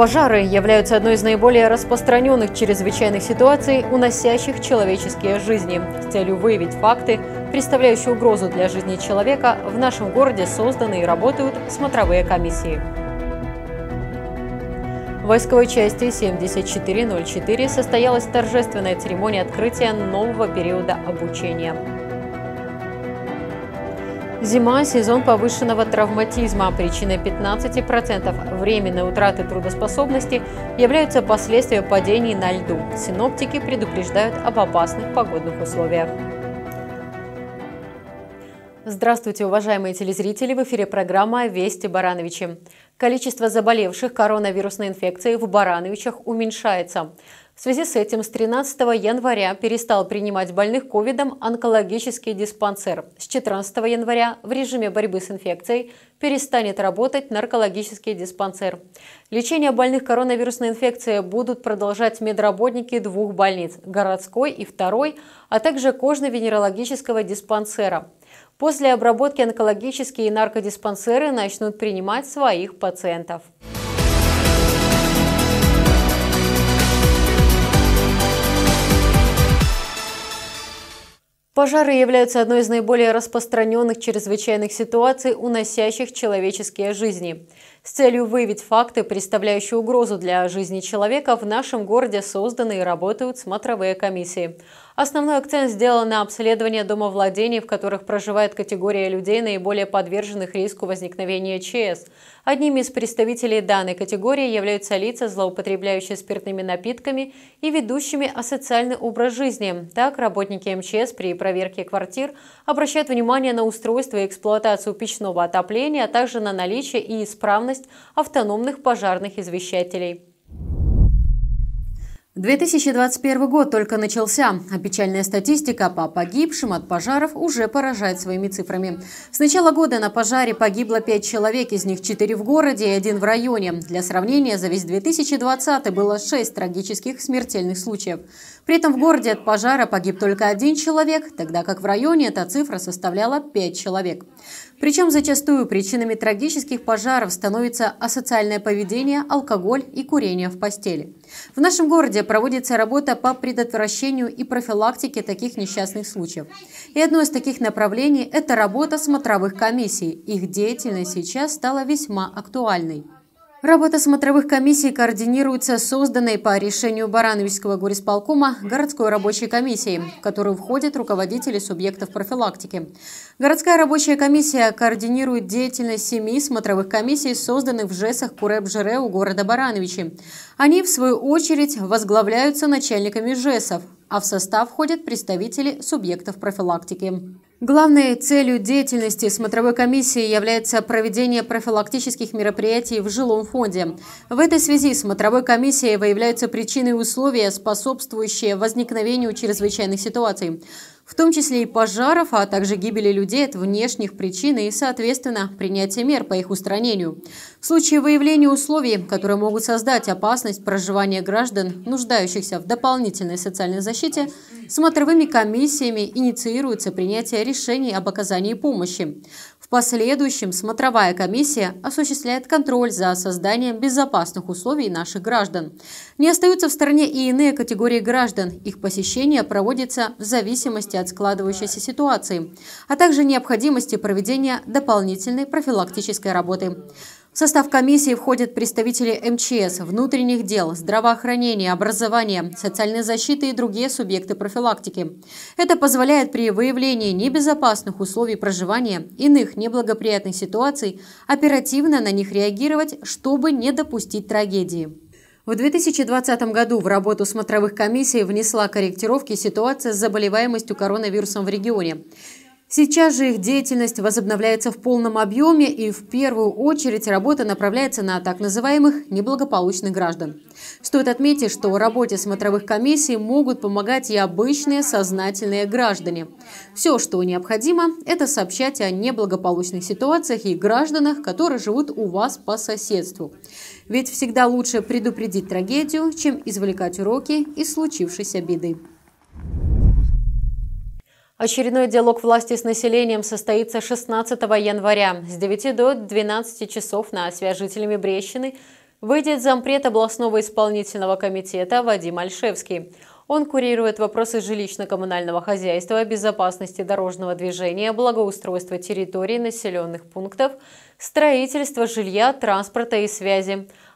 Пожары являются одной из наиболее распространенных чрезвычайных ситуаций, уносящих человеческие жизни. С целью выявить факты, представляющие угрозу для жизни человека, в нашем городе созданы и работают смотровые комиссии. В войсковой части 7404 состоялась торжественная церемония открытия нового периода обучения. Зима – сезон повышенного травматизма. Причиной 15% временной утраты трудоспособности являются последствия падений на льду. Синоптики предупреждают об опасных погодных условиях. Здравствуйте, уважаемые телезрители! В эфире программа «Вести Барановичи». Количество заболевших коронавирусной инфекцией в Барановичах уменьшается – в связи с этим с 13 января перестал принимать больных ковидом онкологический диспансер. С 14 января в режиме борьбы с инфекцией перестанет работать наркологический диспансер. Лечение больных коронавирусной инфекцией будут продолжать медработники двух больниц – городской и второй, а также кожно-венерологического диспансера. После обработки онкологические и наркодиспансеры начнут принимать своих пациентов. Пожары являются одной из наиболее распространенных чрезвычайных ситуаций, уносящих человеческие жизни. С целью выявить факты, представляющие угрозу для жизни человека, в нашем городе созданы и работают смотровые комиссии. Основной акцент сделан на обследование домовладений, в которых проживает категория людей, наиболее подверженных риску возникновения ЧС. Одними из представителей данной категории являются лица, злоупотребляющие спиртными напитками и ведущими асоциальный образ жизни. Так, работники МЧС при проверке квартир обращают внимание на устройство и эксплуатацию печного отопления, а также на наличие и исправность діяльність автономних пожежних звіщателів. 2021 год только начался, а печальная статистика по погибшим от пожаров уже поражает своими цифрами. С начала года на пожаре погибло 5 человек, из них 4 в городе и 1 в районе. Для сравнения, за весь 2020 было 6 трагических смертельных случаев. При этом в городе от пожара погиб только один человек, тогда как в районе эта цифра составляла 5 человек. Причем зачастую причинами трагических пожаров становится асоциальное поведение, алкоголь и курение в постели. В нашем городе проводится работа по предотвращению и профилактике таких несчастных случаев. И одно из таких направлений – это работа смотровых комиссий. Их деятельность сейчас стала весьма актуальной. Работа смотровых комиссий координируется созданной по решению Барановичского горисполкома городской рабочей комиссией, в которую входят руководители субъектов профилактики. Городская рабочая комиссия координирует деятельность семи смотровых комиссий, созданных в ЖЭСах Куреб-Жире у города Барановичи. Они, в свою очередь, возглавляются начальниками ЖЭСов, а в состав входят представители субъектов профилактики. Главной целью деятельности смотровой комиссии является проведение профилактических мероприятий в жилом фонде. В этой связи смотровой комиссией выявляются причины и условия, способствующие возникновению чрезвычайных ситуаций в том числе и пожаров, а также гибели людей от внешних причин и, соответственно, принятия мер по их устранению. В случае выявления условий, которые могут создать опасность проживания граждан, нуждающихся в дополнительной социальной защите, смотровыми комиссиями инициируется принятие решений об оказании помощи последующем смотровая комиссия осуществляет контроль за созданием безопасных условий наших граждан. Не остаются в стране и иные категории граждан. Их посещение проводится в зависимости от складывающейся ситуации, а также необходимости проведения дополнительной профилактической работы. В состав комиссии входят представители МЧС, внутренних дел, здравоохранения, образования, социальной защиты и другие субъекты профилактики. Это позволяет при выявлении небезопасных условий проживания, иных неблагоприятных ситуаций, оперативно на них реагировать, чтобы не допустить трагедии. В 2020 году в работу смотровых комиссий внесла корректировки ситуация с заболеваемостью коронавирусом в регионе. Сейчас же их деятельность возобновляется в полном объеме и в первую очередь работа направляется на так называемых неблагополучных граждан. Стоит отметить, что в работе смотровых комиссий могут помогать и обычные сознательные граждане. Все, что необходимо, это сообщать о неблагополучных ситуациях и гражданах, которые живут у вас по соседству. Ведь всегда лучше предупредить трагедию, чем извлекать уроки из случившейся беды. Очередной диалог власти с населением состоится 16 января с 9 до 12 часов на связь жителями Брещины выйдет зампред областного исполнительного комитета Вадим Альшевский. Он курирует вопросы жилищно-коммунального хозяйства, безопасности дорожного движения, благоустройства территорий населенных пунктов, строительства жилья, транспорта и связи –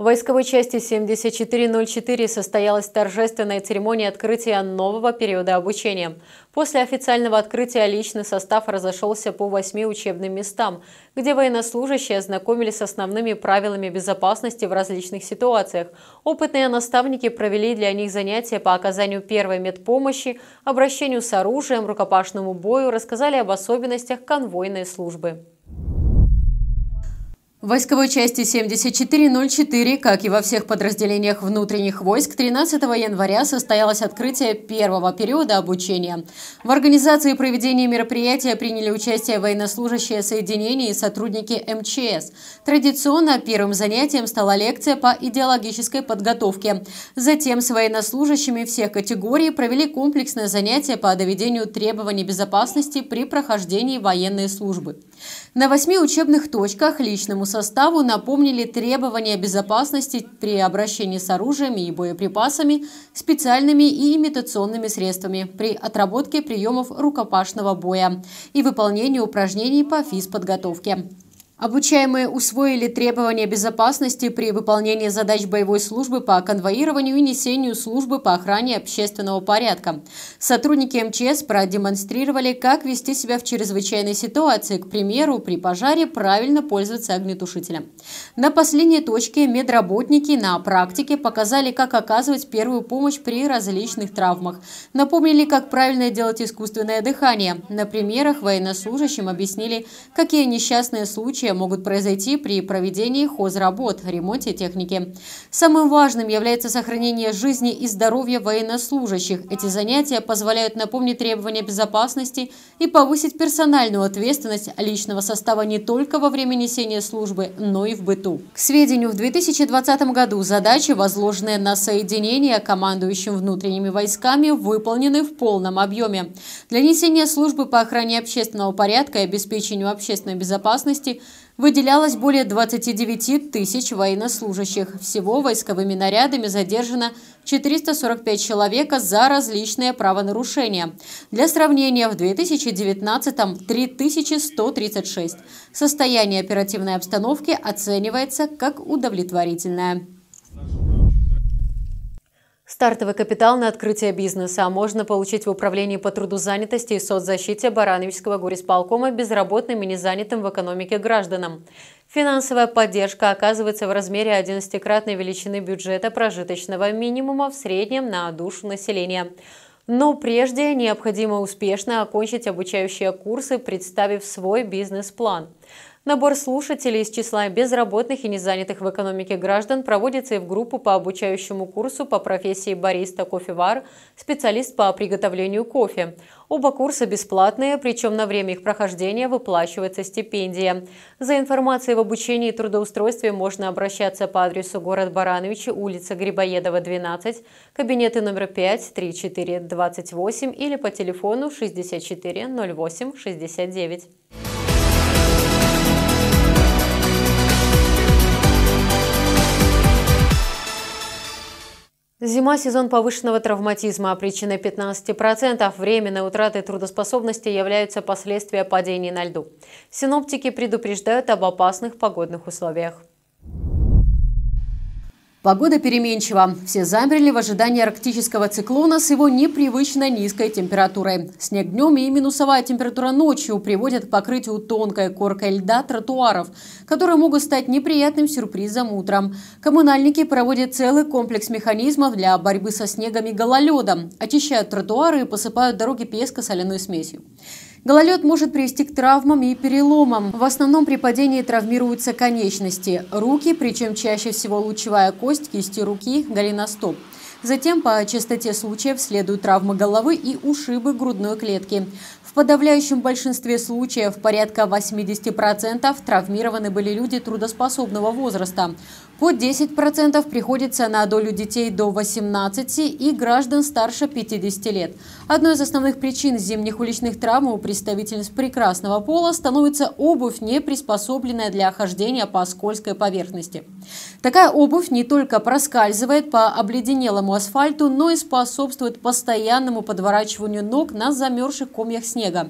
В войсковой части 7404 состоялась торжественная церемония открытия нового периода обучения. После официального открытия личный состав разошелся по восьми учебным местам, где военнослужащие ознакомились с основными правилами безопасности в различных ситуациях. Опытные наставники провели для них занятия по оказанию первой медпомощи, обращению с оружием, рукопашному бою, рассказали об особенностях конвойной службы. В войсковой части 7404, как и во всех подразделениях внутренних войск, 13 января состоялось открытие первого периода обучения. В организации проведения мероприятия приняли участие военнослужащие соединений и сотрудники МЧС. Традиционно первым занятием стала лекция по идеологической подготовке. Затем с военнослужащими всех категорий провели комплексное занятие по доведению требований безопасности при прохождении военной службы. На восьми учебных точках личному составу напомнили требования безопасности при обращении с оружием и боеприпасами, специальными и имитационными средствами при отработке приемов рукопашного боя и выполнении упражнений по физподготовке. Обучаемые усвоили требования безопасности при выполнении задач боевой службы по конвоированию и несению службы по охране общественного порядка. Сотрудники МЧС продемонстрировали, как вести себя в чрезвычайной ситуации, к примеру, при пожаре правильно пользоваться огнетушителем. На последней точке медработники на практике показали, как оказывать первую помощь при различных травмах. Напомнили, как правильно делать искусственное дыхание. На примерах военнослужащим объяснили, какие несчастные случаи аварии могут произойти при проведении хозработ, ремонте техники. Самым важным является сохранение жизни и здоровья военнослужащих. Эти занятия позволяют напомнить требования безопасности и повысить персональную ответственность личного состава не только во время несения службы, но и в быту. К сведению, в 2020 году задачи, возложенные на соединение командующим внутренними войсками, выполнены в полном объеме. Для несения службы по охране общественного порядка и обеспечению общественной безопасности – выделялось более 29 тысяч военнослужащих. Всего войсковыми нарядами задержано 445 человека за различные правонарушения. Для сравнения, в 2019-м 3136. Состояние оперативной обстановки оценивается как удовлетворительное. Стартовый капитал на открытие бизнеса а можно получить в Управлении по трудозанятости и соцзащите Барановичского горисполкома безработным и незанятым в экономике гражданам. Финансовая поддержка оказывается в размере 11-кратной величины бюджета прожиточного минимума в среднем на душу населения. Но прежде необходимо успешно окончить обучающие курсы, представив свой бизнес-план. Набор слушателей из числа безработных и незанятых в экономике граждан проводится и в группу по обучающему курсу по профессии бариста кофевар, специалист по приготовлению кофе. Оба курса бесплатные, причем на время их прохождения выплачивается стипендия. За информацией в обучении и трудоустройстве можно обращаться по адресу город Барановичи, улица Грибоедова, 12, кабинеты номер 5, 34, 28 или по телефону 64 08 69. Зима – сезон повышенного травматизма, а причиной 15% временной утраты трудоспособности являются последствия падений на льду. Синоптики предупреждают об опасных погодных условиях. Погода переменчива. Все замерли в ожидании арктического циклона с его непривычно низкой температурой. Снег днем и минусовая температура ночью приводят к покрытию тонкой коркой льда тротуаров, которые могут стать неприятным сюрпризом утром. Коммунальники проводят целый комплекс механизмов для борьбы со снегом и гололедом, очищают тротуары и посыпают дороги песка соляной смесью. Гололед может привести к травмам и переломам. В основном при падении травмируются конечности, руки, причем чаще всего лучевая кость, кисти руки, голеностоп. Затем по частоте случаев следуют травмы головы и ушибы грудной клетки. В подавляющем большинстве случаев, порядка 80%, травмированы были люди трудоспособного возраста. По 10% приходится на долю детей до 18 и граждан старше 50 лет. Одной из основных причин зимних уличных травм у представительниц прекрасного пола становится обувь, не приспособленная для хождения по скользкой поверхности. Такая обувь не только проскальзывает по обледенелому асфальту, но и способствует постоянному подворачиванию ног на замерзших комьях снега.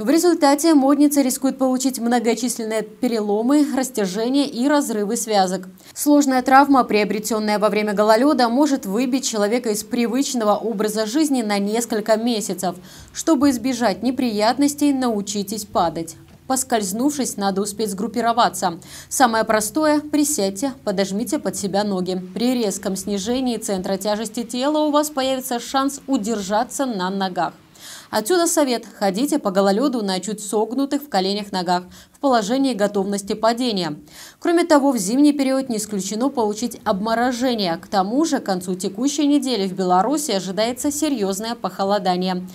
В результате модницы рискуют получить многочисленные переломы, растяжения и разрывы связок. Сложная травма, приобретенная во время гололеда, может выбить человека из привычного образа жизни на несколько месяцев. Чтобы избежать неприятностей, научитесь падать. Поскользнувшись, надо успеть сгруппироваться. Самое простое – присядьте, подожмите под себя ноги. При резком снижении центра тяжести тела у вас появится шанс удержаться на ногах. Отсюда совет – ходите по гололеду на чуть согнутых в коленях ногах в положении готовности падения. Кроме того, в зимний период не исключено получить обморожение. К тому же, к концу текущей недели в Беларуси ожидается серьезное похолодание.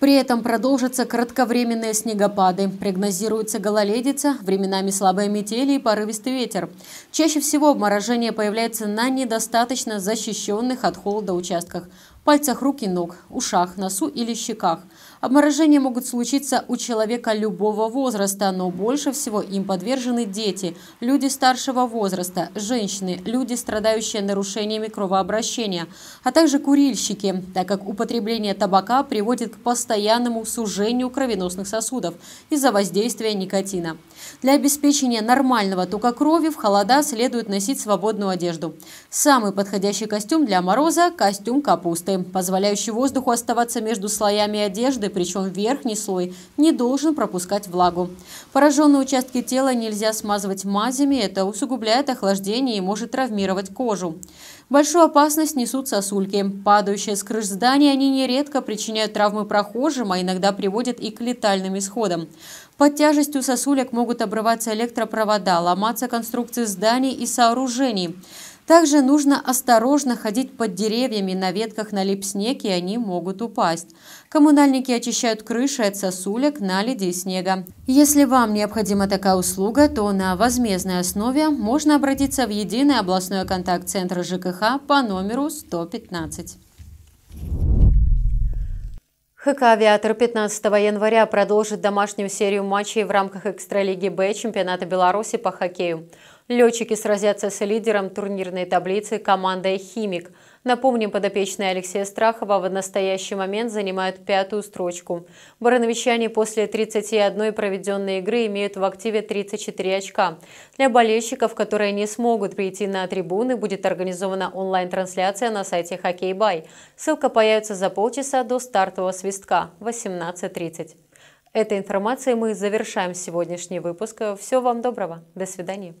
При этом продолжатся кратковременные снегопады. Прогнозируется гололедица, временами слабая метели и порывистый ветер. Чаще всего обморожение появляется на недостаточно защищенных от холода участках пальцах рук и ног, ушах, носу или щеках. Обморожения могут случиться у человека любого возраста, но больше всего им подвержены дети, люди старшего возраста, женщины, люди, страдающие нарушениями кровообращения, а также курильщики, так как употребление табака приводит к постоянному сужению кровеносных сосудов из-за воздействия никотина. Для обеспечения нормального тока крови в холода следует носить свободную одежду. Самый подходящий костюм для мороза – костюм капусты защиты, позволяющий воздуху оставаться между слоями одежды, причем верхний слой не должен пропускать влагу. Пораженные участки тела нельзя смазывать мазями, это усугубляет охлаждение и может травмировать кожу. Большую опасность несут сосульки. Падающие с крыш зданий они нередко причиняют травмы прохожим, а иногда приводят и к летальным исходам. Под тяжестью сосулек могут обрываться электропровода, ломаться конструкции зданий и сооружений. Также нужно осторожно ходить под деревьями, на ветках налип снег, и они могут упасть. Коммунальники очищают крыши от сосулек, наледи и снега. Если вам необходима такая услуга, то на возмездной основе можно обратиться в единый областной контакт-центр ЖКХ по номеру 115. ХК «Авиатор» 15 января продолжит домашнюю серию матчей в рамках экстралиги «Б» чемпионата Беларуси по хоккею. Летчики сразятся с лидером турнирной таблицы командой «Химик». Напомним, подопечные Алексея Страхова в настоящий момент занимают пятую строчку. Барановичане после 31 проведенной игры имеют в активе 34 очка. Для болельщиков, которые не смогут прийти на трибуны, будет организована онлайн-трансляция на сайте Хоккейбай. Ссылка появится за полчаса до стартового свистка 18.30. Этой информацией мы завершаем сегодняшний выпуск. Всего вам доброго. До свидания.